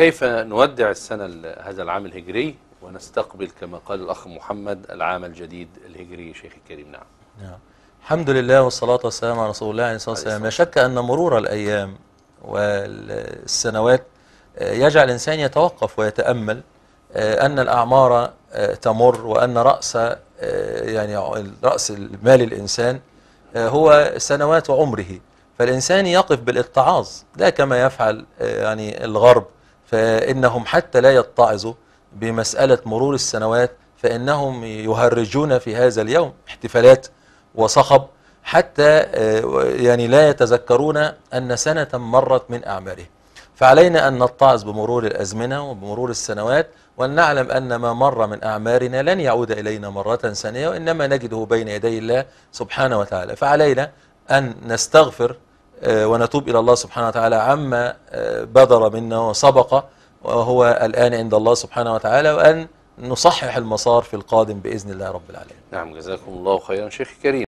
كيف نودع السنة هذا العام الهجري ونستقبل كما قال الأخ محمد العام الجديد الهجري شيخ الكريم نعم, نعم. الحمد لله والصلاة والسلام على رسول الله عليه الصلاة لا شك أن مرور الأيام والسنوات آه، يجعل الإنسان يتوقف ويتأمل آه، أن الأعمار آه، تمر وأن رأس يعني رأس مال الإنسان هو سنوات عمره فالإنسان يقف بالاتعاظ لا كما يفعل يعني الغرب فإنهم حتى لا يتعظوا بمسألة مرور السنوات فإنهم يهرجون في هذا اليوم احتفالات وصخب حتى آه، يعني لا يتذكرون أن سنة مرت من أعمارهم فعلينا أن نتعظ بمرور الأزمنة وبمرور السنوات وأن نعلم أن ما مر من أعمارنا لن يعود إلينا مرة ثانية وإنما نجده بين يدي الله سبحانه وتعالى فعلينا أن نستغفر آه، ونتوب إلى الله سبحانه وتعالى عما آه، بدر منا وسبق وهو الآن عند الله سبحانه وتعالى وأن نصحح المسار في القادم بإذن الله رب العالمين نعم جزاكم الله خيرا شيخ كريم